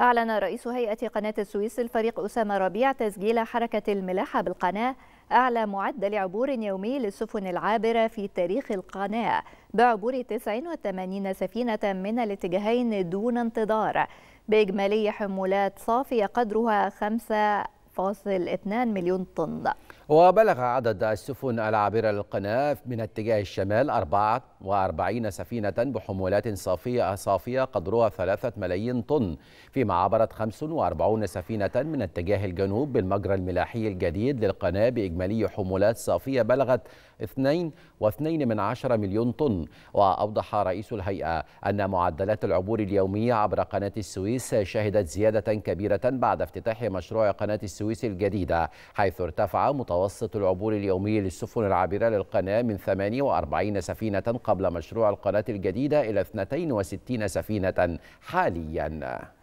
أعلن رئيس هيئة قناة السويس الفريق أسامة ربيع تسجيل حركة الملاحة بالقناة أعلى معدل عبور يومي للسفن العابرة في تاريخ القناة بعبور 89 سفينة من الاتجاهين دون انتظار بإجمالي حمولات صافية قدرها 5 1.2 مليون طن وبلغ عدد السفن العابرة للقناة من اتجاه الشمال 44 سفينة بحمولات صافية صافية قدرها 3 ملايين طن فيما عبرت 45 سفينة من اتجاه الجنوب بالمجرى الملاحي الجديد للقناة بإجمالي حمولات صافية بلغت 2.2 من مليون طن وأوضح رئيس الهيئة أن معدلات العبور اليومية عبر قناة السويس شهدت زيادة كبيرة بعد افتتاح مشروع قناة السويس السويس الجديدة حيث ارتفع متوسط العبور اليومي للسفن العابرة للقناة من 48 سفينة قبل مشروع القناة الجديدة إلى 62 سفينة حالياً